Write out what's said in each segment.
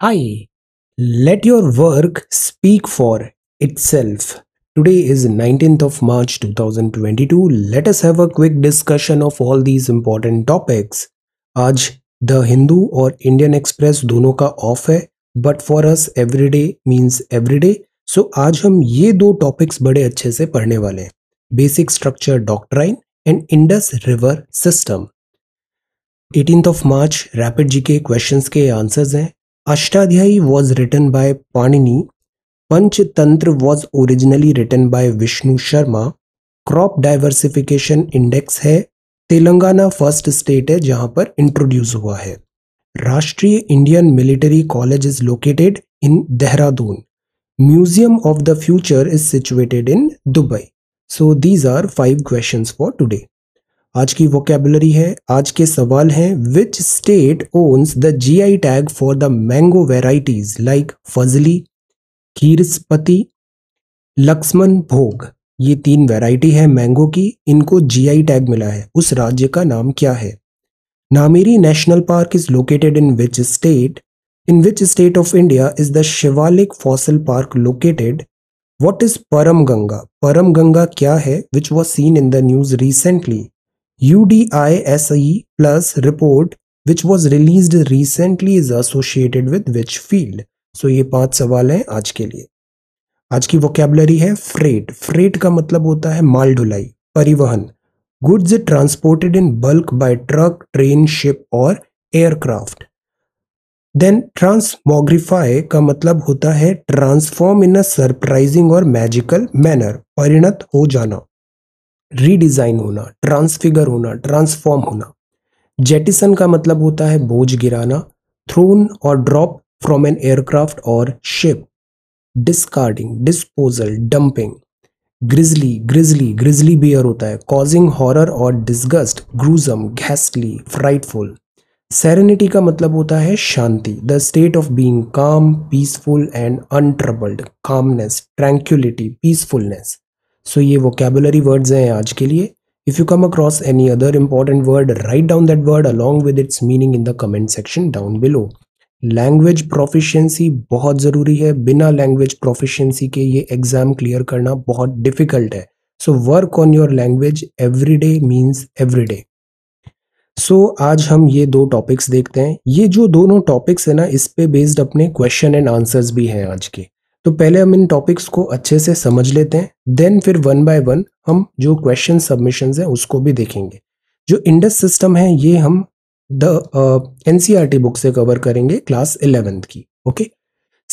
Hi, let your work speak for itself. Today is 19th of March 2022. Let us have a quick discussion of all these important topics. आज the Hindu और Indian Express दोनों का off है but for us every day means every day so आज हम ये दो topics बड़े अच्छे से पढ़ने वाले हैं basic structure doctrine and Indus river system eighteen of March rapid G K question के आंसर्स हैं Ashtadhyayi was written by Panini Panchatantra was originally written by Vishnu Sharma crop diversification index है तेलंगाना फर्स्ट स्टेट है जहां पर इंट्रोड्यूस हुआ है Rashtriya Indian military college is located in Dehradun museum of the future is situated in Dubai so these are five questions for today आज की vocabulary है आज के सवाल हैं which state owns the GI tag for the mango varieties like Fazli Khirsapati Lakshman Bhog ये तीन variety है मैंगो की इनको जीआई टैग मिला है उस राज्य का नाम क्या है Nameri national park is located in which state in which state of India is the Shivalik fossil park located what is Param Ganga Param Ganga क्या है which was seen in the news recently UDISE plus report which was released recently is associated with which field? so, ये पांच सवाल हैं आज के लिए आज की वोकेबलरी है फ्रेट फ्रेट का मतलब होता है माल ढुलाई परिवहन goods transported in bulk by truck train ship और एयरक्राफ्ट देन ट्रांसमोग्रीफाई का मतलब होता है ट्रांसफॉर्म इन अ सरप्राइजिंग और मैजिकल मैनर परिणत हो जाना रीडिज़ाइन होना ट्रांसफिगर होना ट्रांसफॉर्म होना जेटिसन का मतलब होता है बोझ गिराना थ्रोन और ड्रॉप फ्रॉम एन एयरक्राफ्ट और ship discarding disposal dumping grisly grisly grizzly bear होता है कॉजिंग हॉरर और disgust gruesome ghastly frightful serenity का मतलब होता है शांति the state of being calm peaceful and untroubled calmness tranquillity peacefulness so ये वोकेबलरी वर्ड्स हैं आज के लिए if you come across any other important word write down that word along with its meaning in the comment section down below language proficiency बहुत ज़रूरी है बिना language proficiency के ये एग्ज़ाम क्लियर करना बहुत डिफ़िकल्ट है so work on your language every day means every day so आज हम ये दो टॉपिक्स देखते हैं ये जो दोनों टॉपिक्स है ना इस पे बेस्ड अपने क्वेश्चन एंड आंसर्स भी हैं आज के तो पहले हम इन टॉपिक्स को अच्छे से समझ लेते हैं देन फिर वन बाय वन हम जो क्वेश्चन सबमिशन है उसको भी देखेंगे जो इंडस सिस्टम है ये हम द एन सी बुक से कवर करेंगे क्लास इलेवेंथ की ओके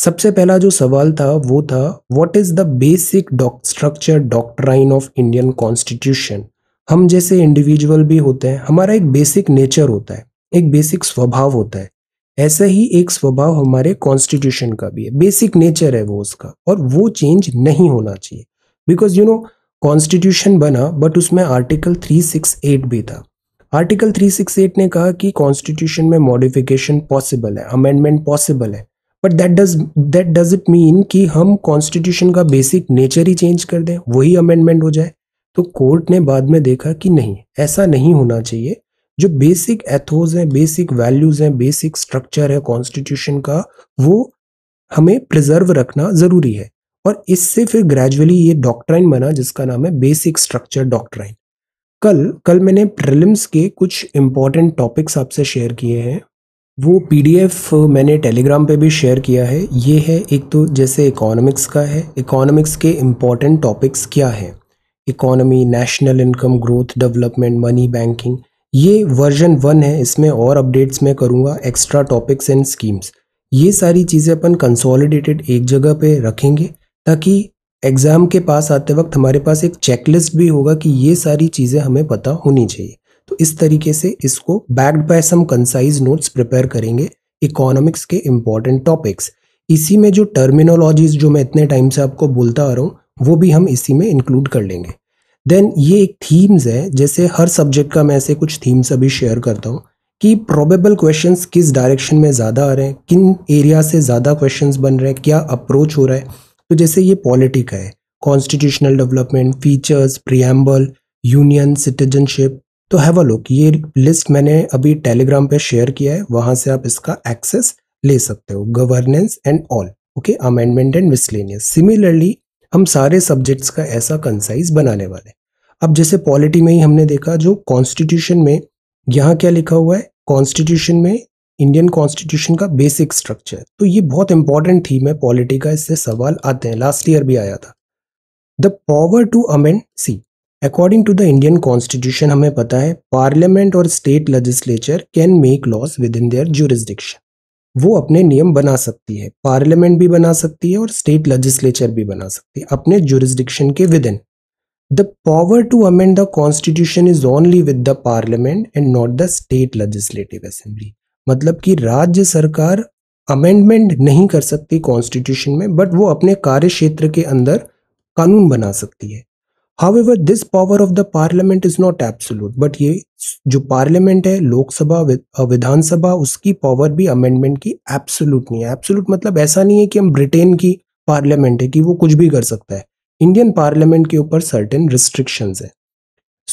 सबसे पहला जो सवाल था वो था what is the basic structure doctrine of Indian constitution हम जैसे इंडिविजुअल भी होते हैं हमारा एक बेसिक नेचर होता है एक बेसिक स्वभाव होता है ऐसा ही एक स्वभाव हमारे कॉन्स्टिट्यूशन का भी है बेसिक नेचर है वो उसका और वो चेंज नहीं होना चाहिए बिकॉज यू नो कॉन्स्टिट्यूशन बना बट उसमें आर्टिकल 368 भी था आर्टिकल 368 ने कहा कि कॉन्स्टिट्यूशन में मॉडिफिकेशन पॉसिबल है अमेंडमेंट पॉसिबल है but that does that does it mean कि हम कॉन्स्टिट्यूशन का बेसिक नेचर ही चेंज कर दें वही अमेंडमेंट हो जाए तो कोर्ट ने बाद में देखा कि नहीं ऐसा नहीं होना चाहिए जो बेसिक एथोज हैं बेसिक वैल्यूज हैं बेसिक स्ट्रक्चर है कॉन्स्टिट्यूशन का वो हमें प्रिजर्व रखना ज़रूरी है और इससे फिर ग्रेजुअली ये डॉक्ट्राइन बना जिसका नाम है बेसिक स्ट्रक्चर डॉक्ट्राइन कल कल मैंने प्रिलिम्स के कुछ इंपॉर्टेंट टॉपिक्स आपसे शेयर किए हैं वो पीडीएफ मैंने टेलीग्राम पे भी शेयर किया है ये है एक तो जैसे इकोनॉमिक्स का है इकोनॉमिक्स के इम्पॉर्टेंट टॉपिक्स क्या हैं economy national income growth development money banking ये वर्जन वन है इसमें और अपडेट्स मैं करूँगा एक्स्ट्रा टॉपिक्स एंड स्कीम्स ये सारी चीज़ें अपन कंसोलिडेटेड एक जगह पे रखेंगे ताकि एग्ज़ाम के पास आते वक्त हमारे पास एक चेकलिस्ट भी होगा कि ये सारी चीज़ें हमें पता होनी चाहिए तो इस तरीके से इसको backed by some concise notes prepare करेंगे इकोनॉमिक्स के इम्पॉर्टेंट टॉपिक्स इसी में जो टर्मिनोलॉजीज जो मैं इतने टाइम से आपको बोलता आ रहा हूँ वो भी हम इसी में इंक्लूड कर लेंगे देन ये एक थीम्स है जैसे हर सब्जेक्ट का मैं ऐसे कुछ थीम्स अभी शेयर करता हूँ कि प्रोबेबल क्वेश्चंस किस डायरेक्शन में ज़्यादा आ रहे हैं किन एरिया से ज़्यादा क्वेश्चंस बन रहे हैं क्या अप्रोच हो रहा है तो जैसे ये पॉलिटिक है constitutional development features preamble union citizenship तो हैव अ लुक ये लिस्ट मैंने अभी टेलीग्राम पे शेयर किया है वहाँ से आप इसका एक्सेस ले सकते हो governance and all okay amendment and miscellaneous similarly हम सारे सब्जेक्ट्स का ऐसा कंसाइज बनाने वाले अब जैसे पॉलिटी में ही हमने देखा जो कॉन्स्टिट्यूशन में यहाँ क्या लिखा हुआ है कॉन्स्टिट्यूशन में इंडियन कॉन्स्टिट्यूशन का बेसिक स्ट्रक्चर तो ये बहुत इंपॉर्टेंट थीम है पॉलिटी का इससे सवाल आते हैं लास्ट ईयर भी आया था the power to amend see according to the Indian constitution हमें पता है पार्लियामेंट और state legislature can make laws within their jurisdiction वो अपने नियम बना सकती है पार्लियामेंट भी बना सकती है और स्टेट लेजिस्लेचर भी बना सकती है अपने जुरिस्डिक्शन के within the power to amend the constitution is only with the parliament and not the state legislative assembly मतलब कि राज्य सरकार अमेंडमेंट नहीं कर सकती कॉन्स्टिट्यूशन में बट वो अपने कार्य क्षेत्र के अंदर कानून बना सकती है however this power of the parliament is not absolute but ये जो पार्लियामेंट है लोकसभा विधानसभा उसकी पावर भी अमेंडमेंट की एब्सोलूट नहीं है एब्सोलूट मतलब ऐसा नहीं है कि हम ब्रिटेन की पार्लियामेंट है कि वो कुछ भी कर सकता है इंडियन पार्लियामेंट के ऊपर सर्टेन रिस्ट्रिक्शन है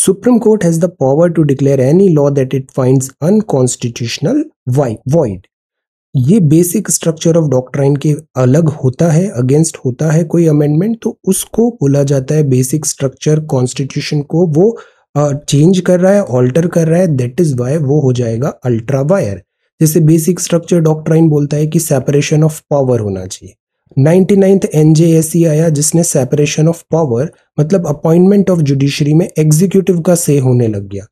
supreme court has the power to declare any law that it find unconstitutional void ये बेसिक स्ट्रक्चर ऑफ डॉक्ट्राइन के अलग होता है अगेंस्ट होता है कोई अमेंडमेंट तो उसको बोला जाता है बेसिक स्ट्रक्चर कॉन्स्टिट्यूशन को वो चेंज uh, कर रहा है ऑल्टर कर रहा है दैट इज वाई वो हो जाएगा अल्ट्रा वायर जैसे बेसिक स्ट्रक्चर डॉक्ट्राइन बोलता है कि सेपरेशन ऑफ पावर होना चाहिए नाइन्टी नाइन्थ एन आया जिसने सेपरेशन ऑफ पावर मतलब अपॉइंटमेंट ऑफ जुडिशरी में एग्जीक्यूटिव का से होने लग गया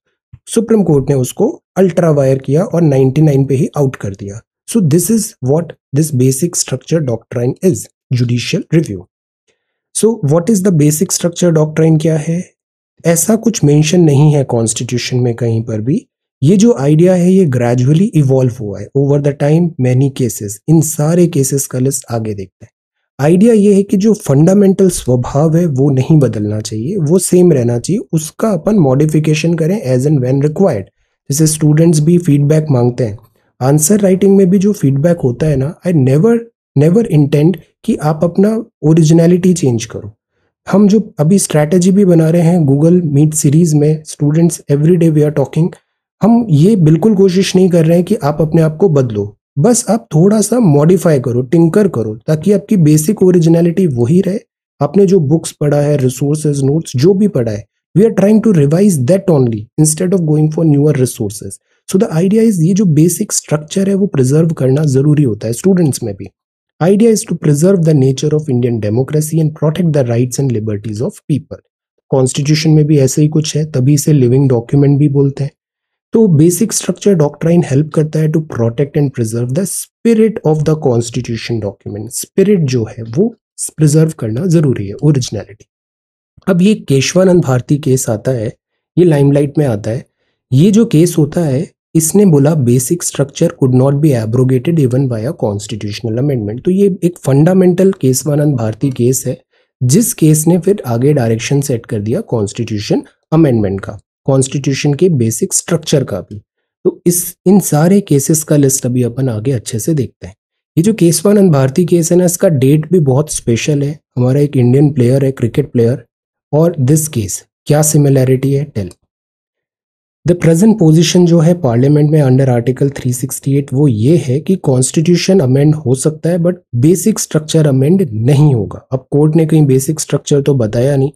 सुप्रीम कोर्ट ने उसको अल्ट्रा वायर किया और नाइन पे ही आउट कर दिया So this is what this basic structure doctrine is, judicial review. So what is the basic structure doctrine क्या है ऐसा कुछ mention नहीं है कॉन्स्टिट्यूशन में कहीं पर भी ये जो आइडिया है ये ग्रेजुअली इवॉल्व हुआ है over the time many cases इन सारे केसेस का लिस्ट आगे देखते हैं आइडिया ये है कि जो फंडामेंटल स्वभाव है वो नहीं बदलना चाहिए वो सेम रहना चाहिए उसका अपन मॉडिफिकेशन करें एज एंड व्हेन रिक्वायर्ड जैसे स्टूडेंट्स भी फीडबैक मांगते हैं आंसर राइटिंग में भी जो फीडबैक होता है ना आई नेवर नेवर इंटेंड कि आप अपना ओरिजिनलिटी चेंज करो हम जो अभी स्ट्रैटेजी भी बना रहे हैं गूगल मीट सीरीज़ में students every day we are talking हम ये बिल्कुल कोशिश नहीं कर रहे हैं कि आप अपने आप को बदलो बस आप थोड़ा सा मॉडिफाई करो टिंकर करो ताकि आपकी बेसिक ओरिजिनलिटी वही रहे आपने जो बुक्स पढ़ा है रिसोर्सेज नोट्स जो भी पढ़ा है we are trying to revise that only instead of going for newer resources so the idea is ये जो बेसिक स्ट्रक्चर है वो प्रिजर्व करना जरूरी होता है स्टूडेंट्स में भी idea is to preserve the nature of Indian democracy and protect the rights and liberties of people constitution में भी ऐसे ही कुछ है तभी इसे लिविंग डॉक्यूमेंट भी बोलते हैं तो बेसिक स्ट्रक्चर डॉक्ट्राइन हेल्प करता है to protect and preserve the spirit of the constitution document spirit जो है वो प्रिजर्व करना जरूरी है ओरिजिनलिटी अब ये केशवानंद भारती केस आता है ये लाइमलाइट में आता है ये जो केस होता है इसने बोला basic structure could not be abrogated even by a constitutional amendment तो ये एक फंडामेंटल केसवानंद भारती केस है जिस केस ने फिर आगे डायरेक्शन सेट कर दिया कॉन्स्टिट्यूशन अमेंडमेंट का कॉन्स्टिट्यूशन के बेसिक स्ट्रक्चर का भी तो इस इन सारे केसेस का लिस्ट अभी अपन आगे अच्छे से देखते हैं ये जो केसवानंद भारती केस है ना इसका डेट भी बहुत स्पेशल है हमारा एक इंडियन प्लेयर है क्रिकेट प्लेयर और दिस केस क्या सिमिलैरिटी है टेल द प्रेजेंट पोजीशन जो है पार्लियामेंट में अंडर आर्टिकल 368 वो ये है कि कॉन्स्टिट्यूशन अमेंड हो सकता है बट बेसिक स्ट्रक्चर अमेंड नहीं होगा अब कोर्ट ने कहीं बेसिक स्ट्रक्चर तो बताया नहीं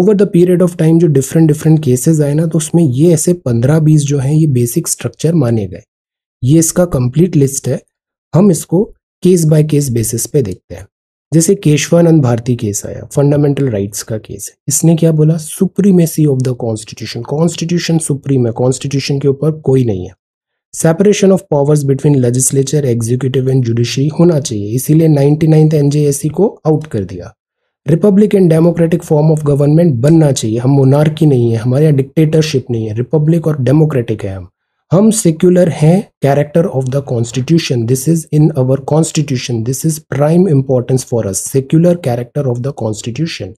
over the period of time जो डिफरेंट डिफरेंट केसेस आए ना तो उसमें ये ऐसे पंद्रह बीस जो हैं ये बेसिक स्ट्रक्चर माने गए ये इसका कंप्लीट लिस्ट है हम इसको केस बाय केस बेसिस पे देखते हैं जैसे केशवानंद भारती केस आया फंडामेंटल राइट्स का केस है इसने क्या बोला supremacy of the constitution constitution supreme है कॉन्स्टिट्यूशन के ऊपर कोई नहीं है separation of powers between legislature executive and judiciary होना चाहिए इसीलिए नाइनटी नाइन्थ एनजेएससी को आउट कर दिया republic and democratic form of government बनना चाहिए हम मोनार्की नहीं है हमारे यहाँ डिक्टेटरशिप नहीं है रिपब्लिक और डेमोक्रेटिक है हम हम सेक्युलर हैं character of the constitution this is in our constitution this is prime importance for us secular character of the constitution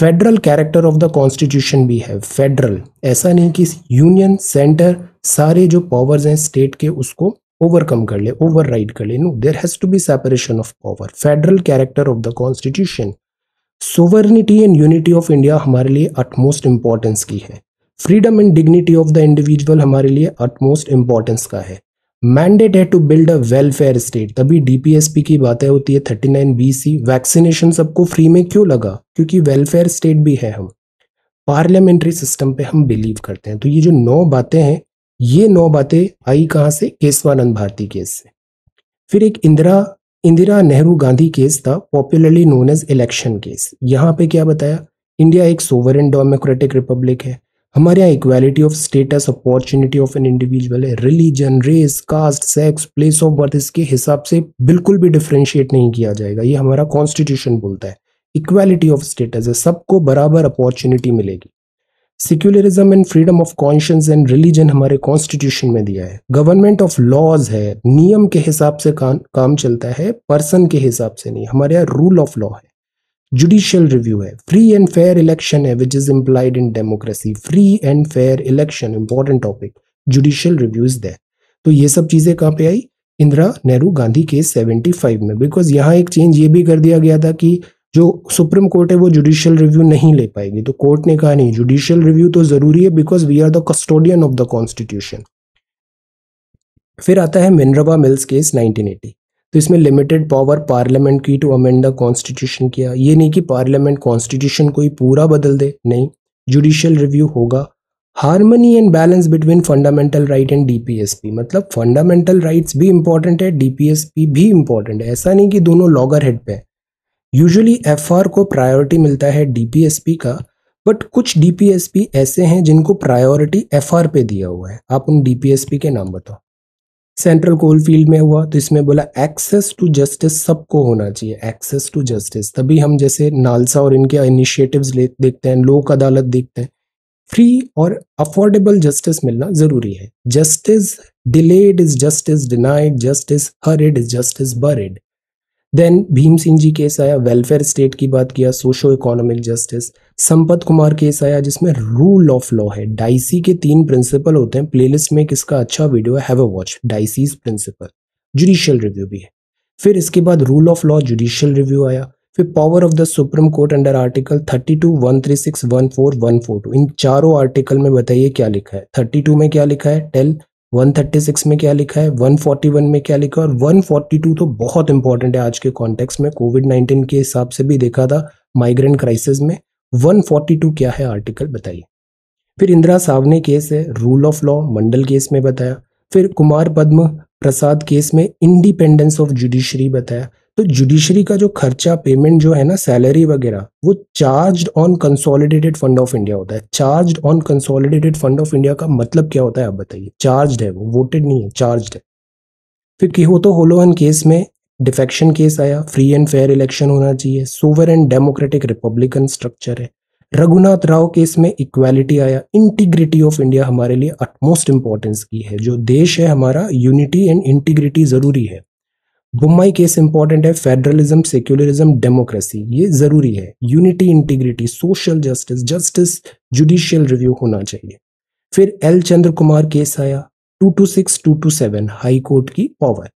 federal character of the constitution भी है फेडरल ऐसा नहीं कि यूनियन सेंटर सारे जो पावर्स हैं स्टेट के उसको ओवरकम कर ले ओवर राइड कर ले no there has to be separation of power federal character of the constitution sovereignty and unity of India हमारे लिए अटमोस्ट इंपॉर्टेंस की है freedom and dignity of the individual हमारे लिए अटमोस्ट इंपॉर्टेंस का है मैंडेट है to build a welfare state तभी डीपीएसपी की बातें होती है thirty nine B C vaccination सबको फ्री में क्यों लगा क्योंकि वेलफेयर स्टेट भी है हम पार्लियामेंट्री सिस्टम पे हम बिलीव करते हैं तो ये जो नौ बातें हैं ये नौ बातें आई कहाँ से केसवानंद भारती केस से फिर एक इंदिरा इंदिरा नेहरू गांधी केस था popularly known as election case यहाँ पे क्या बताया इंडिया एक सोवरन डेमोक्रेटिक रिपब्लिक है हमारे यहाँ equality of status opportunity of an individual है religion race caste sex place of birth इसके हिसाब से बिल्कुल भी डिफ्रेंशिएट नहीं किया जाएगा ये हमारा कॉन्स्टिट्यूशन बोलता है इक्वालिटी ऑफ स्टेटस है सबको बराबर अपॉर्चुनिटी मिलेगी secularism and freedom of conscience and religion हमारे कॉन्स्टिट्यूशन में दिया है गवर्नमेंट ऑफ लॉज है नियम के हिसाब से काम काम चलता है पर्सन के हिसाब से नहीं हमारे यहाँ रूल ऑफ लॉ है जुडिशियल रिव्यू है फ्री एंड फेयर इलेक्शन है which is implied in democracy free and fair election important topic judicial review is that तो ये सब चीज़ें कहाँ पे आई इंदिरा नेहरू गांधी के 75 में बिकॉज यहाँ एक चेंज ये भी कर दिया गया था कि जो सुप्रीम कोर्ट है वो जुडिशियल रिव्यू नहीं ले पाएगी तो कोर्ट ने कहा नहीं जुडिशियल रिव्यू तो ज़रूरी है because we are the custodian of the constitution फिर आता है मिनरबा मिल्स केस 1980 तो इसमें लिमिटेड पावर पार्लियामेंट की टू अमेंड द कॉन्स्टिट्यूशन किया ये नहीं कि पार्लियामेंट कॉन्स्टिट्यूशन को ही पूरा बदल दे नहीं जुडिशियल रिव्यू होगा harmony and balance between fundamental right and DPSP मतलब फंडामेंटल राइट्स भी इंपॉर्टेंट है डीपीएसपी भी इंपॉर्टेंट है ऐसा नहीं कि दोनों लॉगर हेड पे यूजुअली एफआर को प्रायोरिटी मिलता है डीपीएसपी का बट कुछ डीपीएसपी ऐसे हैं जिनको प्रायोरिटी एफआर पे दिया हुआ है आप उन डीपीएसपी के नाम बताओ सेंट्रल कोल फील्ड में हुआ तो इसमें बोला एक्सेस टू जस्टिस सबको होना चाहिए एक्सेस टू जस्टिस तभी हम जैसे नालसा और इनके इनिशिएटिव्स देखते हैं लोक अदालत देखते हैं फ्री और अफोर्डेबल जस्टिस मिलना ज़रूरी है justice delayed is justice denied justice hurried is justice buried then Bhim Singh ji case आया वेलफेयर स्टेट की बात किया socio economic justice Sampat Kumar case आया जिसमें रूल ऑफ लॉ है डाइसी के तीन प्रिंसिपल होते हैं प्लेलिस्ट में किसका अच्छा वीडियो है have a watch Dicey's principle judicial review भी है फिर इसके बाद rule of law judicial review आया फिर power of the supreme court under article thirty two one one three six four one four two इन चारों आर्टिकल में बताइए क्या लिखा है थर्टी टू में क्या लिखा है टेल 136 में क्या लिखा है 141 में क्या लिखा है और 142 तो बहुत इंपॉर्टेंट है आज के कॉन्टेक्स्ट में कोविड 19 के हिसाब से भी देखा था माइग्रेंट क्राइसिस में 142 क्या है आर्टिकल बताइए फिर इंदिरा सावने केस है rule of law Mandal case में बताया फिर कुमार पद्म प्रसाद केस में इंडिपेंडेंस ऑफ जुडिशरी बताया तो जुडिशरी का जो खर्चा पेमेंट जो है ना सैलरी वगैरह वो charge on consolidated fund of India होता है charge on consolidated fund of India का मतलब क्या होता है आप बताइए चार्ज है वो वोटेड नहीं है चार्ज है फिर की हो तो होलोहन केस में डिफेक्शन केस आया फ्री एंड फेयर इलेक्शन होना चाहिए sovereign and democratic republican structure है रघुनाथ राव केस में इक्वालिटी आया इंटीग्रिटी ऑफ इंडिया हमारे लिए अटमोस्ट इम्पोर्टेंस की है जो देश है हमारा यूनिटी एंड इंटीग्रिटी ज़रूरी है बुम्बई केस इंपॉर्टेंट है फेडरलिज्म सेक्युलरिज्म डेमोक्रेसी ये जरूरी है unity integrity social justice justice judicial review होना चाहिए फिर एल चंद्र कुमार केस आया two two six two two seven high court की पावर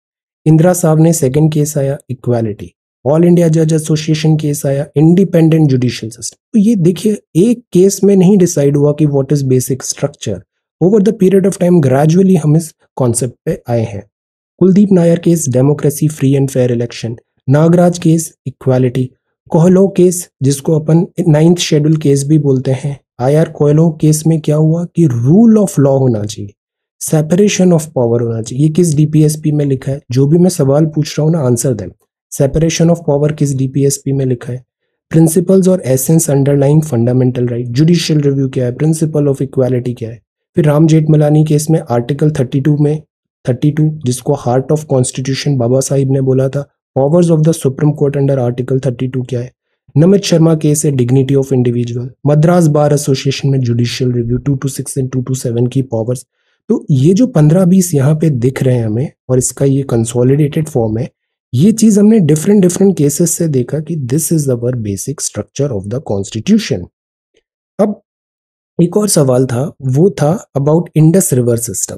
इंदिरा साहब ने सेकेंड केस आया इक्वालिटी ऑल इंडिया जज एसोसिएशन केस आया इंडिपेंडेंट जुडिशियल सिस्टम तो ये देखिए एक केस में नहीं डिसाइड हुआ कि what is basic structure over the period of time gradually हम इस कॉन्सेप्ट पे आए हैं Kuldip Nayar case democracy free and fair election Nagaraj case equality Coelho case जिसको अपन नाइन्थ शेड्यूल केस भी बोलते हैं आई हाँ आर कोहलो केस में क्या हुआ कि रूल ऑफ लॉ होना चाहिए सेपरेशन ऑफ पावर होना चाहिए ये किस डीपीएसपी में लिखा है जो भी मैं सवाल पूछ रहा हूँ ना आंसर दें सेपरेशन ऑफ पावर किस डीपीएसपी में लिखा है प्रिंसिपल्स और essence underlying fundamental right judicial review क्या है प्रिंसिपल ऑफ इक्वालिटी क्या है फिर राम जेठमलानी केस में आर्टिकल थर्टी में 32 जिसको heart of constitution Baba Saheb ने बोला था powers of the supreme court under article 32 क्या है नमित शर्मा केस है dignity of individual Madras bar association में judicial review two two six and two two seven की पावर्स तो ये जो पंद्रह बीस यहाँ पे दिख रहे हैं हमें और इसका ये कंसोलिडेटेड फॉर्म है ये चीज़ हमने डिफरेंट डिफरेंट केसेस से देखा कि this is our basic structure of the constitution अब एक और सवाल था वो था अबाउट इंडस रिवर सिस्टम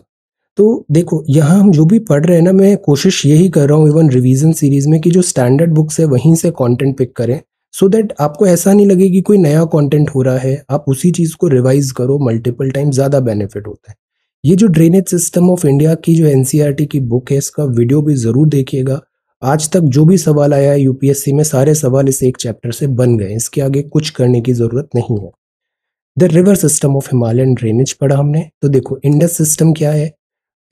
तो देखो यहाँ हम जो भी पढ़ रहे हैं ना मैं कोशिश यही कर रहा हूँ इवन रिवीजन सीरीज में कि जो स्टैंडर्ड बुक्स है वहीं से कंटेंट पिक करें सो so दैट आपको ऐसा नहीं लगे कि कोई नया कंटेंट हो रहा है आप उसी चीज़ को रिवाइज करो मल्टीपल टाइम ज़्यादा बेनिफिट होता है ये जो ड्रेनेज सिस्टम ऑफ इंडिया की जो एन e की बुक है इसका वीडियो भी ज़रूर देखिएगा आज तक जो भी सवाल आया है यूपीएससी में सारे सवाल इस एक चैप्टर से बन गए इसके आगे कुछ करने की ज़रूरत नहीं है the river system of Himalayan drainage पढ़ा हमने तो देखो इंडस सिस्टम क्या है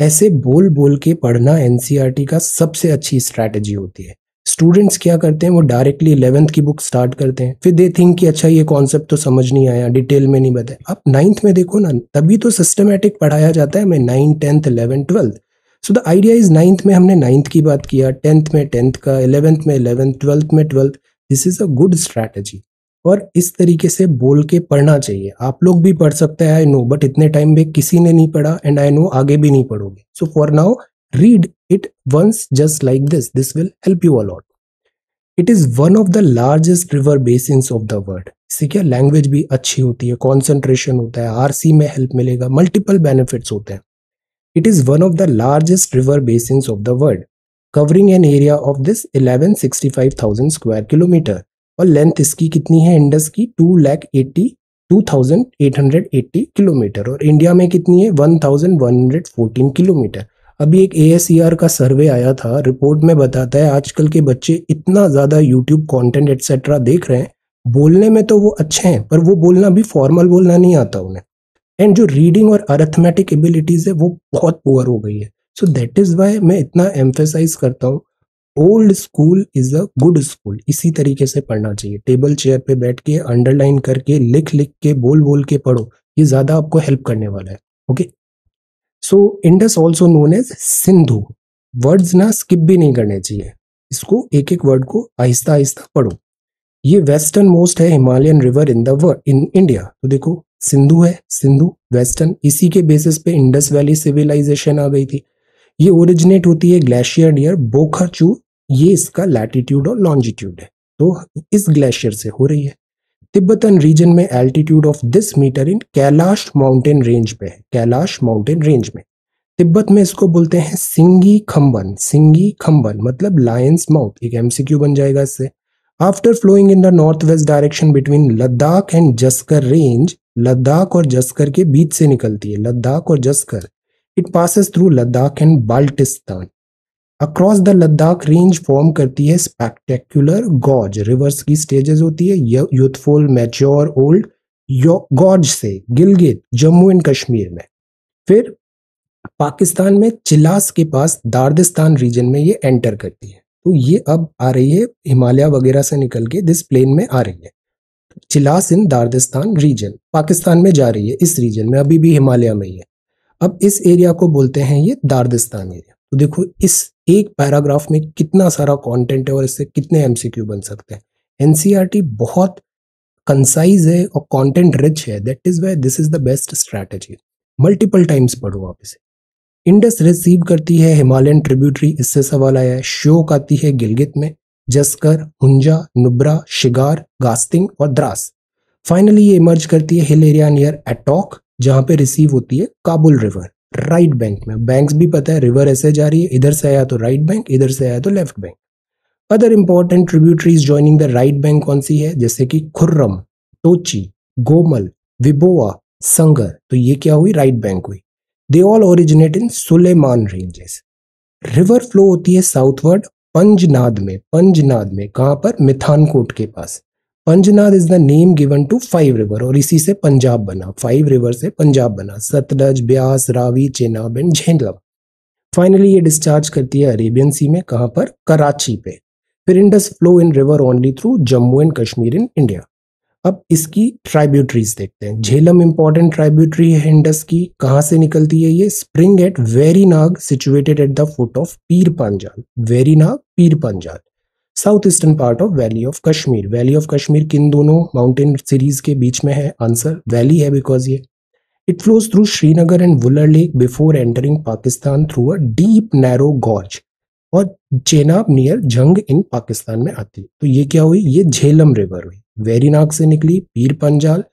ऐसे बोल बोल के पढ़ना एनसीईआरटी e का सबसे अच्छी स्ट्रैटेजी होती है स्टूडेंट्स क्या करते हैं वो डायरेक्टली इलेवंथ की बुक स्टार्ट करते हैं फिर दे थिंक कि अच्छा ये कॉन्सेप्ट तो समझ नहीं आया डिटेल में नहीं बताया आप नाइन्थ में देखो ना तभी तो सिस्टमेटिक पढ़ाया जाता है हमें ninth tenth eleventh twelfth so the idea is ninth में हमने नाइन्थ की बात किया टेंथ में टेंथ का इलेवंथ में इलेवंथ ट्वेल्थ में twelfth this is a good strategy और इस तरीके से बोल के पढ़ना चाहिए आप लोग भी पढ़ सकते हैं आई नो बट इतने टाइम में किसी ने नहीं पढ़ा एंड आई नो आगे भी नहीं पढ़ोगे so for now read it once just like this this will help you a lot it is one of the largest river basin of the world इससे क्या लैंग्वेज भी अच्छी होती है कॉन्सेंट्रेशन होता है आर में हेल्प मिलेगा मल्टीपल बेनिफिट्स होते हैं it is one of the largest river basin of the world of this eleven sixty five thousand square kilometer और लेंथ इसकी कितनी है इंडस की two lakh eighty two thousand eight hundred eighty kilometer और India में कितनी है one thousand one hundred fourteen kilometer अभी एक ए e का सर्वे आया था रिपोर्ट में बताता है आजकल के बच्चे इतना ज़्यादा यूट्यूब कॉन्टेंट एट्सेट्रा देख रहे हैं बोलने में तो वो अच्छे हैं पर वो बोलना भी फॉर्मल बोलना नहीं आता उन्हें एंड जो रीडिंग और अरेथमेटिक एबिलिटीज़ है वो बहुत पुअर हो गई है सो दैट इज़ वाई मैं इतना एम्फेसाइज करता हूँ old school is a good school इसी तरीके से पढ़ना चाहिए टेबल चेयर पे बैठ के अंडरलाइन करके लिख लिख के बोल बोल के पढ़ो ये ज़्यादा आपको हेल्प करने वाला है okay so Indus also known as Sindhu words ना स्किप भी नहीं करने चाहिए इसको एक एक वर्ड को आहिस्ता आहिस्ता पढ़ो ये वेस्टर्न मोस्ट है Himalayan river in world in India तो देखो सिंधु है सिंधु वेस्टर्न इसी के बेसिस पे इंडस वैली सिविलाइजेशन आ गई थी ये ओरिजिनेट होती है ग्लेशियर नियर बोखरचू ये इसका लैटिट्यूड और लॉन्जिट्यूड है तो इस ग्लेशियर से हो रही है तिब्बतन रीजन में altitude of this meter in Kailash mountain range पे है कैलाश माउंटेन रेंज में तिब्बत में इसको बोलते हैं सिंगी खम्बन सिंगी खम्बन मतलब लायंस माउथ एक एमसीक्यू बन जाएगा इससे after flowing in the north west direction between Ladakh and Zanskar range Ladakh और जस्कर के बीच से निकलती है लद्दाख और Zanskar it passes through Ladakh and Baltistan across the Ladakh range form करती है स्पेक्टेक्युलर गॉज रिवर्स की स्टेजेस होती है यूथफुल मैच्योर ओल्ड गॉज से गिलगित जम्मू एंड कश्मीर में फिर पाकिस्तान में चिलास के पास दार्दिस्तान रीजन में ये एंटर करती है तो ये अब आ रही है हिमालय वगैरह से निकल के दिस प्लेन में आ रही है चिलास इन दार्दिस्तान रीजन पाकिस्तान में जा रही है इस रीजन में अभी भी हिमालय में ही है अब इस एरिया को बोलते हैं ये दार्दिस्तान एरिया तो देखो इस एक पैराग्राफ में कितना सारा कंटेंट है और इससे कितने एमसीक्यू बन सकते हैं एनसीईआरटी e बहुत कंसाइज है और कंटेंट रिच है that is why this is the best strategy multiple times पढ़ो आप इसे इंडस रिसीव करती है हिमालयन ट्रिब्यूटरी इससे सवाल आया है श्योक आती है गिलगित में जस्कर हुंजा नुब्रा शिगार गास्तिंग और द्रास फाइनली ये इमर्ज करती है हिल एरिया नियर एटॉक जहां पे रिसीव होती है Kabul river right right bank में बैंक भी पता है रिवर ऐसे जा रही है इधर से आया तो राइट बैंक इधर से आया तो left bank other important tributaries joining the right bank कौन सी है जैसे कि खुर्रम टोची गोमल विबोआ संगर तो ये क्या हुई राइट right बैंक हुई they all originate in Sulaiman ranges river flow होती है साउथवर्ड पंजनाद में पंजनाद में कहाँ पर मिथानकोट के पास Panjnad is the name given to five river और इसी से पंजाब बना फाइव रिवर से पंजाब बना सतलज ब्यास रावी चेनाब एंड झेंडलवा फाइनली ये डिस्चार्ज करती है अरेबियन सी में कहाँ पर कराची पे फिर Indus flow in river only through Jammu and Kashmir in India अब इसकी ट्राइब्यूटरीज देखते हैं झेलम इंपॉर्टेंट ट्राइब्यूटरी है इंडस की कहाँ से निकलती है ये spring at Verinag situated at the foot of Pir Panjal Verinag Pir Panjal south eastern part of valley of Kashmir valley of Kashmir किन दोनों माउंटेन सीरीज के बीच में है आंसर वैली है बिकॉज ये it flows through Srinagar and Wular lake before entering Pakistan through a deep narrow gorge और Chenab near जंग इन पाकिस्तान में आती है तो ये क्या हुई ये झेलम रिवर हुई वेरीनाग से निकली पीर पंजाल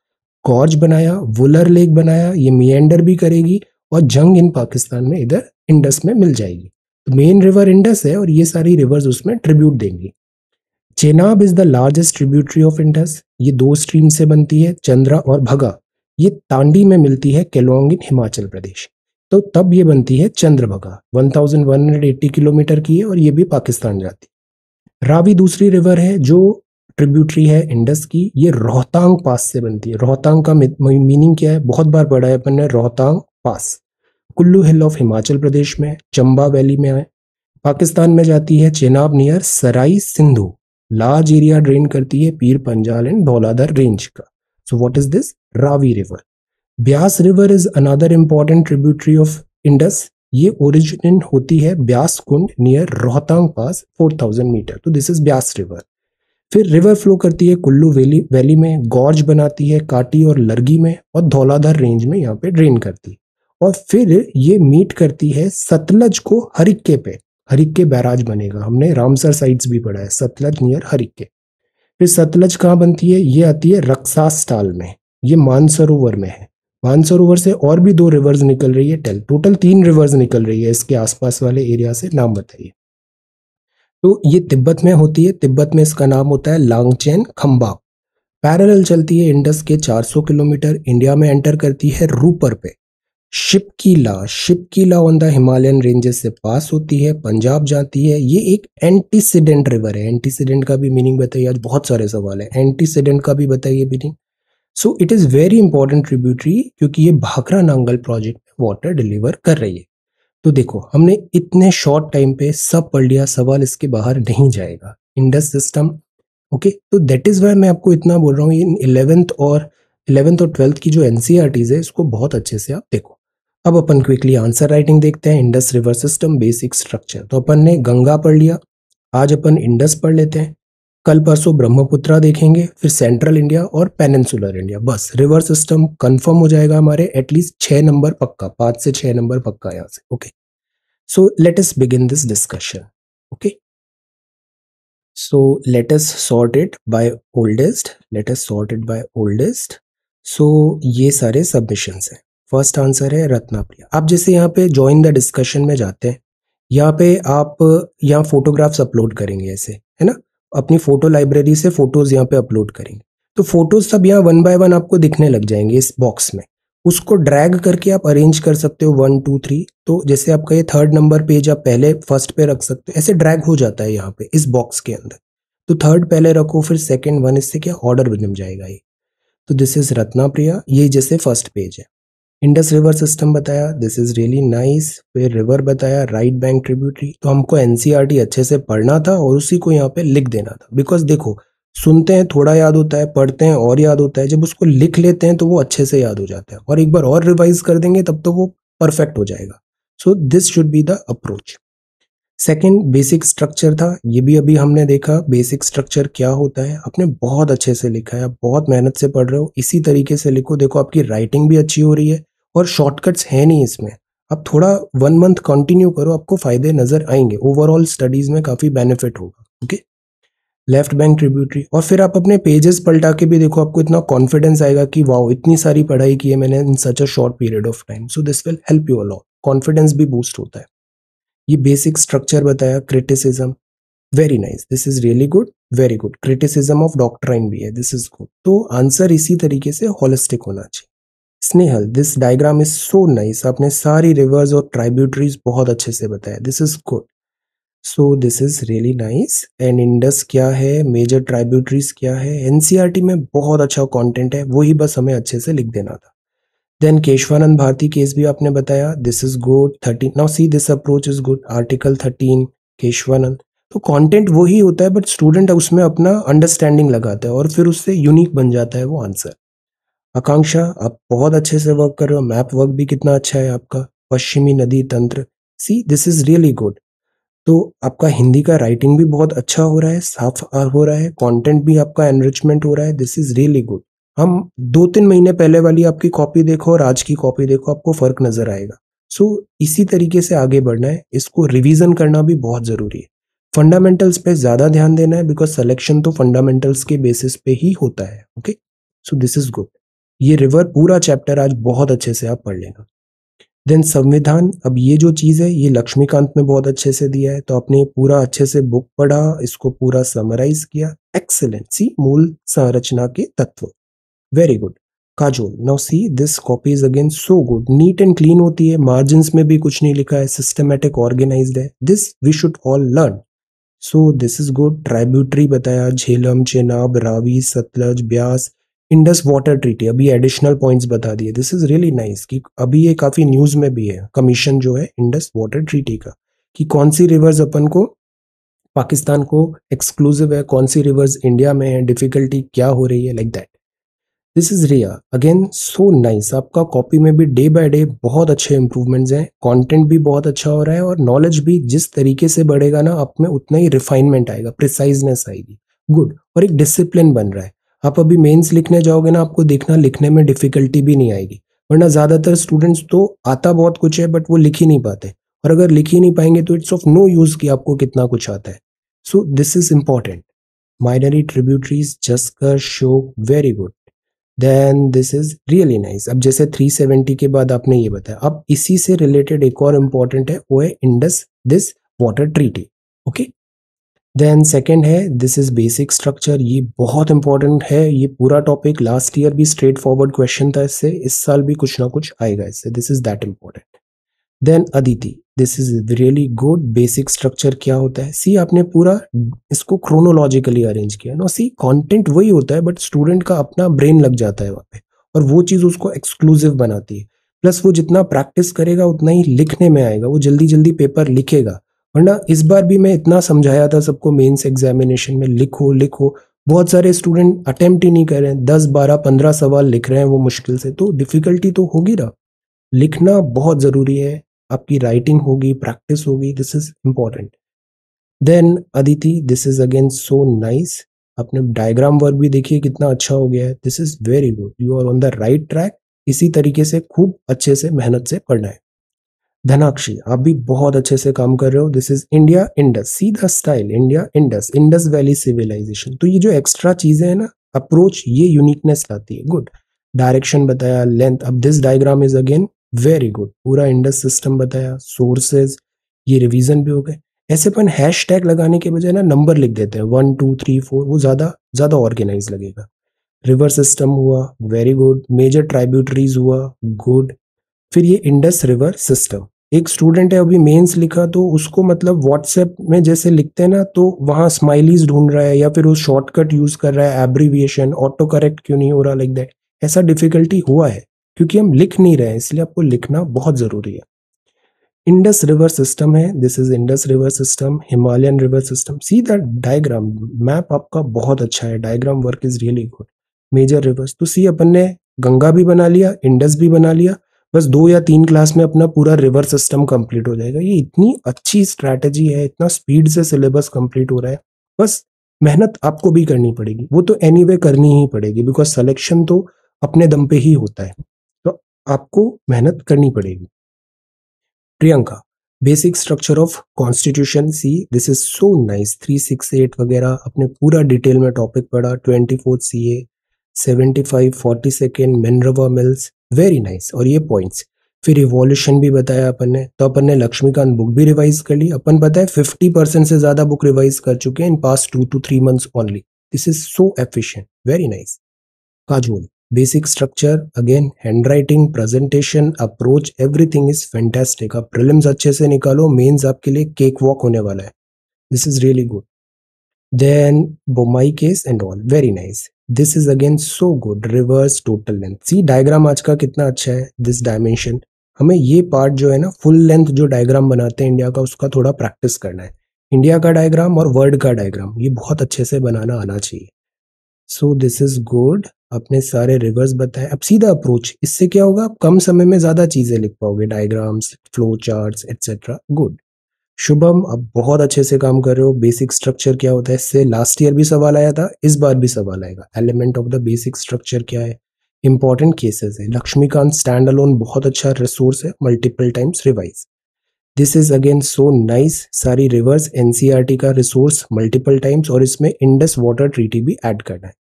गॉर्ज बनाया वुलर लेक बनाया ये मियंडर भी करेगी और जंग इन पाकिस्तान में इधर इंडस में मिल जाएगी तो मेन रिवर इंडस है और ये सारी रिवर्स उसमें ट्रिब्यूट देंगी Chenab is the largest tributary of Indus ये दो स्ट्रीम से बनती है चंद्रा और भगा ये तांडी में मिलती है केलोंग इन हिमाचल प्रदेश तो तब ये बनती है चंद्रभगा 1180 किलोमीटर की है और ये भी पाकिस्तान जाती है रावी दूसरी रिवर है जो ट्रिब्यूटरी है इंडस की ये रोहतांग पास से बनती है रोहतांग का मीनिंग क्या है बहुत बार पढ़ा है अपन ने Rohtang pass Kullu hill of Himachal Pradesh में चंबा वैली में है पाकिस्तान में जाती है Chenab near Sarai Sindhu large area drain करती है पीर पंजाल एंड धौलाधर रेंज का so what is this Ravi river Beas river is another important tributary of Indus ये ओरिजिन होती है Beas Kund near Rohtang pass 4000 meter तो दिस इज ब्यास रिवर फिर रिवर फ्लो करती है कुल्लू वैली वैली में गॉर्ज बनाती है काटी और लरगी में और धौलाधर रेंज में यहाँ पे ड्रेन करती है और फिर ये मीट करती है सतलज को हरिक्के पे हरिक्के बैराज बनेगा हमने रामसर साइट्स भी पढ़ा है सतलज नियर हरिक्के फिर सतलज कहाँ बनती है ये आती है रक्सास ताल में ये मानसरोवर में है मानसरोवर से और भी दो रिवर्स निकल रही है टेल टोटल तीन रिवर्स निकल रही है इसके आसपास वाले एरिया से नाम बताइए तो ये तिब्बत में होती है तिब्बत में इसका नाम होता है लांगचेन खम्बा पैरल चलती है इंडस के 400 किलोमीटर इंडिया में एंटर करती है रूपर पे Shipki La Shipki La on the Himalayan ranges से पास होती है पंजाब जाती है ये एक एंटीसीडेंट रिवर है एंटीसीडेंट का भी मीनिंग बताइए आज बहुत सारे सवाल है एंटीसीडेंट का भी बताइए meaning so it is very important tributary क्योंकि ये भाखरा नांगल प्रोजेक्ट में वाटर डिलीवर कर रही है तो देखो हमने इतने शॉर्ट टाइम पे सब पढ़ लिया सवाल इसके बाहर नहीं जाएगा इंडस सिस्टम ओके तो दैट इज़ वाई मैं आपको इतना बोल रहा हूँ इन इलेवेंथ और इलेवेंथ और ट्वेल्थ की जो एन e है इसको बहुत अच्छे से आप देखो अब अपन क्विकली आंसर राइटिंग देखते हैं Indus river system basic structure तो अपन ने गंगा पढ़ लिया आज अपन इंडस पढ़ लेते हैं कल परसों ब्रह्मपुत्रा देखेंगे फिर सेंट्रल इंडिया और पेनेंसुलर इंडिया बस रिवर सिस्टम कंफर्म हो जाएगा हमारे एटलीस्ट छः नंबर पक्का पाँच से छः नंबर पक्का यहाँ से okay so let begin this discussion okay so let us sort it by oldest let us sort it by oldest so ये सारे सबमिशंस हैं फर्स्ट आंसर है रत्ना प्रिया आप जैसे यहाँ पे ज्वाइन द डिस्कशन में जाते हैं यहाँ पे आप यहाँ फोटोग्राफ्स अपलोड करेंगे ऐसे है ना अपनी फोटो लाइब्रेरी से फोटोज यहाँ पे अपलोड करेंगे तो फोटोज सब यहाँ वन बाय वन आपको दिखने लग जाएंगे इस बॉक्स में उसको ड्रैग करके आप अरेंज कर सकते हो वन टू थ्री तो जैसे आपका ये थर्ड नंबर पेज आप पहले फर्स्ट पे रख सकते हो ऐसे ड्रैग हो जाता है यहाँ पे इस बॉक्स के अंदर तो थर्ड पहले रखो फिर सेकेंड वन इससे क्या ऑर्डर बन जाएगा ये तो दिस इज रत्ना प्रिया ये जैसे फर्स्ट पेज है इंडस रिवर सिस्टम बताया दिस इज रियली नाइस फिर रिवर बताया राइट बैंक ट्रिब्यूटरी तो हमको एनसीईआरटी e अच्छे से पढ़ना था और उसी को यहाँ पे लिख देना था बिकॉज देखो सुनते हैं थोड़ा याद होता है पढ़ते हैं और याद होता है जब उसको लिख लेते हैं तो वो अच्छे से याद हो जाता है और एक बार और रिवाइज कर देंगे तब तो वो परफेक्ट हो जाएगा so this should be the approach second basic structure था ये भी अभी हमने देखा बेसिक स्ट्रक्चर क्या होता है आपने बहुत अच्छे से लिखा है आप बहुत मेहनत से पढ़ रहे हो इसी तरीके से लिखो देखो आपकी राइटिंग भी अच्छी हो रही है और शॉर्टकट्स हैं नहीं इसमें आप थोड़ा वन मंथ कंटिन्यू करो आपको फ़ायदे नज़र आएंगे ओवरऑल स्टडीज़ में काफ़ी बेनिफिट होगा ओके लेफ्ट बैंक ट्रिब्यूटरी और फिर आप अपने पेजेस पलटा के भी देखो आपको इतना कॉन्फिडेंस आएगा कि वाओ इतनी सारी पढ़ाई की है मैंने in such a short period of time so this will help you a lot confidence भी बूस्ट होता है ये बेसिक स्ट्रक्चर बताया criticism very nice this is really good very good criticism of doctrine भी है दिस इज गुड तो answer इसी तरीके से होलिस्टिक होना चाहिए Snehal this diagram is so nice आपने सारी रिवर्स और ट्राइब्यूटरीज बहुत अच्छे से बताया this is good so this is really nice and Indus क्या है मेजर ट्राइब्यूटरीज क्या है एनसीआरटी e में बहुत अच्छा कॉन्टेंट है वही बस हमें अच्छे से लिख देना था देन केशवानंद भारती केस भी आपने बताया this is good thirteen now see this approach is good article thirteen Keshavananda तो कंटेंट वही होता है बट स्टूडेंट उसमें अपना अंडरस्टैंडिंग लगाता है और फिर उससे यूनिक बन जाता है वो आंसर आकांक्षा आप बहुत अच्छे से वर्क कर रहे हो मैप वर्क भी कितना अच्छा है आपका पश्चिमी नदी तंत्र see this is really good तो आपका हिंदी का राइटिंग भी बहुत अच्छा हो रहा है साफ हो रहा है कंटेंट भी आपका एनरिचमेंट हो रहा है दिस इज रियली गुड हम दो तीन महीने पहले वाली आपकी कॉपी देखो और आज की कॉपी देखो आपको फर्क नजर आएगा सो so, इसी तरीके से आगे बढ़ना है इसको रिवीजन करना भी बहुत ज़रूरी है फंडामेंटल्स पे ज़्यादा ध्यान देना है बिकॉज सेलेक्शन तो फंडामेंटल्स के बेसिस पे ही होता है okay so this is good ये रिवर पूरा चैप्टर आज बहुत अच्छे से आप पढ़ लेना देन संविधान अब ये जो चीज़ है ये लक्ष्मीकांत में बहुत अच्छे से दिया है तो आपने पूरा अच्छे से बुक पढ़ा इसको पूरा समराइज किया एक्सेलेंट सी मूल संरचना के तत्व very good Kajol now see this copy is again so good neat and clean होती है मार्जिन में भी कुछ नहीं लिखा है सिस्टमेटिक ऑर्गेनाइज है this we should all learn so this is good tributary बताया Jhelum Chenab Ravi Sutlej Beas Indus water treaty अभी एडिशनल पॉइंट्स बता दिए दिस इज रियली नाइस कि अभी ये काफ़ी न्यूज़ में भी है कमीशन जो है इंडस वाटर ट्रीटी का कि कौन सी रिवर्स अपन को पाकिस्तान को एक्सक्लूसिव है कौन सी रिवर्स इंडिया में है डिफ़िकल्टी क्या हो रही है like that this is Riya again so nice आपका कॉपी में भी डे बाय डे बहुत अच्छे इंप्रूवमेंट्स हैं कंटेंट भी बहुत अच्छा हो रहा है और नॉलेज भी जिस तरीके से बढ़ेगा ना आप में उतना ही रिफाइनमेंट आएगा प्रिसाइजनेस आएगी गुड और एक डिसिप्लिन बन रहा है आप अभी मेंस लिखने जाओगे ना आपको देखना लिखने में डिफिकल्टी भी नहीं आएगी वरना ज़्यादातर स्टूडेंट्स तो आता बहुत कुछ है बट वो लिख ही नहीं पाते और अगर लिख ही नहीं पाएंगे तो इट्स ऑफ नो यूज़ कि आपको कितना कुछ आता है so this is important minor tributaries Zanskar show very good then this is really nice अब जैसे 370 के बाद आपने ये बताया अब इसी से रिलेटेड एक और इम्पॉर्टेंट है वो है Indus this water treaty okay then second है दिस इज़ बेसिक स्ट्रक्चर ये बहुत इंपॉर्टेंट है ये पूरा टॉपिक लास्ट ईयर भी स्ट्रेट फॉरवर्ड क्वेश्चन था इससे इस साल भी कुछ ना कुछ आएगा इससे this is that important then Aditi this is really good basic structure क्या होता है सी आपने पूरा इसको क्रोनोलॉजिकली अरेंज किया नो सी कॉन्टेंट वही होता है बट स्टूडेंट का अपना ब्रेन लग जाता है वहाँ पे और वो चीज़ उसको एक्सक्लूसिव बनाती है प्लस वो जितना प्रैक्टिस करेगा उतना ही लिखने में आएगा वो जल्दी जल्दी पेपर लिखेगा वरना इस बार भी मैं इतना समझाया था सबको मेंस एग्जामिनेशन में लिखो लिखो बहुत सारे स्टूडेंट अटेम्प्ट ही नहीं कर रहे हैं दस बारह पंद्रह सवाल लिख रहे हैं वो मुश्किल से तो डिफ़िकल्टी तो होगी ना लिखना बहुत ज़रूरी है आपकी राइटिंग होगी प्रैक्टिस होगी this is important then Aditi this is again so nice आपने डायग्राम वर्क भी देखिए कितना अच्छा हो गया है this is very good you are on the right track इसी तरीके से खूब अच्छे से मेहनत से पढ़ना है धनाक्षी आप भी बहुत अच्छे से काम कर रहे हो दिस इज इंडिया इंडस सीधा style India Indus Indus valley civilisation तो ये जो एक्स्ट्रा चीजें हैं ना अप्रोच ये यूनिकनेस लाती है गुड डायरेक्शन बताया लेंथ अब this diagram is again very good पूरा इंडस सिस्टम बताया सोर्सेज ये रिविजन भी हो गए ऐसे अपन हैश टैग लगाने के बजाय ना नंबर लिख देते हैं वन टू थ्री फोर वो ज़्यादा ज़्यादा ऑर्गेनाइज लगेगा रिवर सिस्टम हुआ वेरी गुड मेजर ट्राइब्यूटरीज हुआ गुड फिर ये इंडस रिवर सिस्टम एक स्टूडेंट है अभी मेंस लिखा तो उसको मतलब व्हाट्सएप में जैसे लिखते हैं ना तो वहाँ स्माइलीज ढूंढ रहा है या फिर वो शॉर्टकट यूज कर रहा है एब्रीविएशन ऑटो करेक्ट क्यों नहीं हो रहा लाइक दैट ऐसा डिफिकल्टी हुआ है क्योंकि हम लिख नहीं रहे हैं इसलिए आपको लिखना बहुत ज़रूरी है इंडस रिवर सिस्टम है this is Indus river system Himalayan river system see that diagram map आपका बहुत अच्छा है diagram work is really good major rivers तो सी अपन ने गंगा भी बना लिया इंडस भी बना लिया बस दो या तीन क्लास में अपना पूरा रिवर सिस्टम कंप्लीट हो जाएगा ये इतनी अच्छी स्ट्रैटेजी है इतना स्पीड से सिलेबस कंप्लीट हो रहा है बस मेहनत आपको भी करनी पड़ेगी वो तो एनी anyway करनी ही पड़ेगी बिकॉज सलेक्शन तो अपने दम पे ही होता है तो आपको मेहनत करनी पड़ेगी Priyanka basic structure of constitution see this is so nice three six eight वगैरह अपने पूरा डिटेल में टॉपिक पढ़ा twenty fourth see a seventy five forty second Minerva Mills very nice और ये पॉइंट्स फिर रिवॉल्यूशन भी बताया अपन ने तो अपन ने लक्ष्मीकांत बुक भी रिवाइज कर ली अपन पता है फिफ्टी परसेंट से ज्यादा बुक रिवाइज कर चुके हैं in past two two three months only this is so efficient very nice Kajol structure again handwriting presentation approach everything is fantastic आप प्रिलिम्स अच्छे से निकालो मेन्स आपके लिए केक वॉक होने वाला है this is really good Then Bombay case and all. Very nice. This is again so good rivers total length see diagram आज का कितना अच्छा है दिस डायमेंशन हमें ये पार्ट जो है ना फुल लेंथ जो डायग्राम बनाते हैं इंडिया का उसका थोड़ा प्रैक्टिस करना है इंडिया का डायग्राम और वर्ल्ड का डायग्राम ये बहुत अच्छे से बनाना आना चाहिए सो दिस इज गुड अपने सारे रिवर्स बताए अब सीधा अप्रोच इससे क्या होगा आप कम समय में ज़्यादा चीज़ें लिख पाओगे diagrams flow charts etcetera good Shubham अब बहुत अच्छे से काम कर रहे हो बेसिक स्ट्रक्चर क्या होता है इससे लास्ट ईयर भी सवाल आया था इस बार भी सवाल आएगा element of the basic structure क्या है इंपॉर्टेंट केसेस है लक्ष्मीकांत स्टैंड अलोन बहुत अच्छा रिसोर्स है multiple times revise this is again so nice सारी रिवर्स एनसीईआरटी e का रिसोर्स मल्टीपल टाइम्स और इसमें इंडस वाटर ट्रीटी भी एड करना है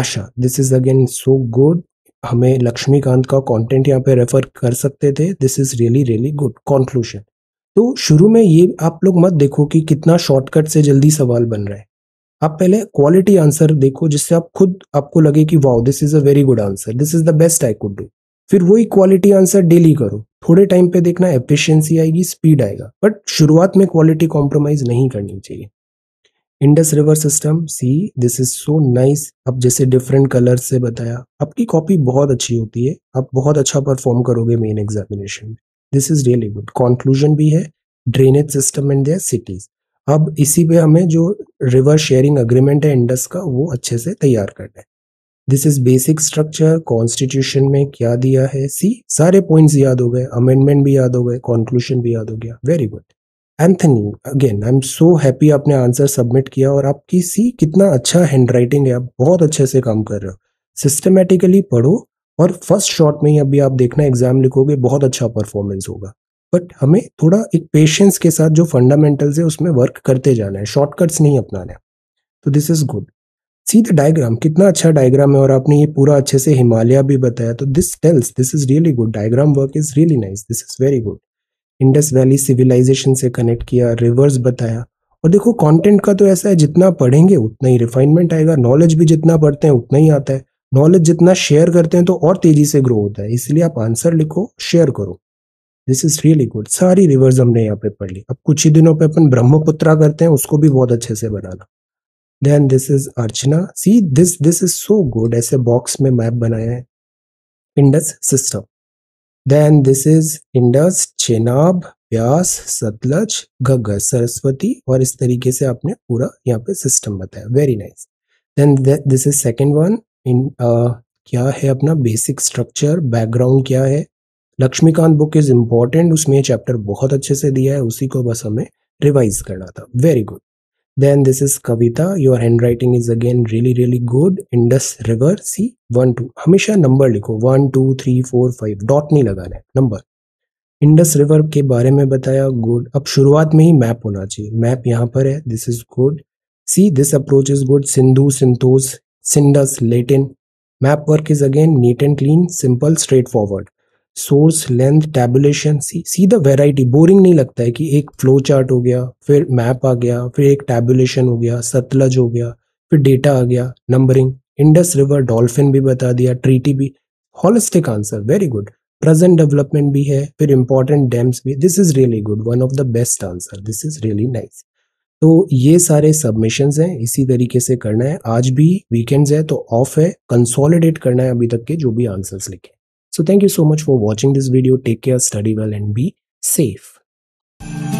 Asha this is again so good हमें लक्ष्मीकांत का कॉन्टेंट यहाँ पे रेफर कर सकते थे this is really really good conclusion तो शुरू में ये आप लोग मत देखो कि कितना शॉर्टकट से जल्दी सवाल बन रहा है आप पहले क्वालिटी आंसर देखो जिससे आप खुद आपको लगे कि wow this is a very good answer this is the best I could do फिर वही क्वालिटी आंसर डेली करो थोड़े टाइम पे देखना एफिशिएंसी आएगी स्पीड आएगा बट शुरुआत में क्वालिटी कॉम्प्रोमाइज नहीं करनी चाहिए Indus river system see this is so nice अब जैसे डिफरेंट कलर से बताया आपकी कॉपी बहुत अच्छी होती है आप बहुत अच्छा परफॉर्म करोगे मेन एग्जामिनेशन में this is really good conclusion भी है drainage system in their cities अब इसी पे हमें जो रिवर शेयरिंग अग्रीमेंट है इंडस का वो अच्छे से तैयार करना है this is basic structure constitution में क्या दिया है सी सारे पॉइंट्स याद हो गए अमेंडमेंट भी याद हो गए कॉन्क्लूशन भी याद हो गया very good Anthony again I am so happy आपने आंसर सबमिट किया और आपकी सी कितना अच्छा हैंड राइटिंग है आप बहुत अच्छे से काम कर रहे हो सिस्टमेटिकली पढ़ो और फर्स्ट शॉट में ही अभी आप देखना एग्जाम लिखोगे बहुत अच्छा परफॉर्मेंस होगा बट हमें थोड़ा एक पेशेंस के साथ जो फंडामेंटल्स है उसमें वर्क करते जाना है शॉर्टकट्स नहीं अपनाने है तो this is good see the diagram कितना अच्छा डायग्राम है और आपने ये पूरा अच्छे से हिमालय भी बताया तो this tells this is really good diagram work is really nice this is very good Indus valley civilisation से कनेक्ट किया रिवर्स बताया और देखो कंटेंट का तो ऐसा है जितना पढ़ेंगे उतना ही रिफाइनमेंट आएगा नॉलेज भी जितना पढ़ते हैं उतना ही आता है नॉलेज जितना शेयर करते हैं तो और तेजी से ग्रो होता है इसलिए आप आंसर लिखो शेयर करो दिस इज रियली गुड सारी रिवर्स हमने यहाँ पे पढ़ ली अब कुछ ही दिनों पे अपन ब्रह्मपुत्रा करते हैं उसको भी बहुत अच्छे से बनाना then this is Archana see this this is so good ऐसे बॉक्स में मैप बनाया है Indus system then this is Indus Chenab Beas Sutlej Ghaggar Saraswati और इस तरीके से आपने पूरा यहाँ पे सिस्टम बताया very nice then this is second one in क्या है अपना बेसिक स्ट्रक्चर बैकग्राउंड क्या है लक्ष्मीकांत बुक इज इम्पॉर्टेंट उसमें चैप्टर बहुत अच्छे से दिया है उसी को बस हमें रिवाइज करना था very good then this is Kavita your handwriting is again really really good Indus river see one two हमेशा नंबर लिखो one two three four five dot नहीं लगाना है नंबर इंडस रिवर के बारे में बताया गुड अब शुरुआत में ही मैप होना चाहिए मैप यहाँ पर है this is good see this approach is good Sindhu सिंथोस Cindas, Latin. Map is again neat and clean simple straightforward source length tabulation see see the variety boring नहीं लगता है कि एक फ्लो चार्ट हो गया फिर मैप आ गया फिर एक टेबुलेशन हो गया सतलज हो गया फिर डेटा आ गया नंबरिंग इंडस रिवर डॉल्फिन भी बता दिया ट्रीटी भी holistic answer very good present development भी है फिर इंपॉर्टेंट डैम्स भी this is really good one of the best answer this is really nice तो ये सारे सबमिशन हैं इसी तरीके से करना है आज भी वीकेंड्स तो है तो ऑफ है कंसोलिडेट करना है अभी तक के जो भी आंसर्स लिखे so thank you so much for watching this video take care study well and be safe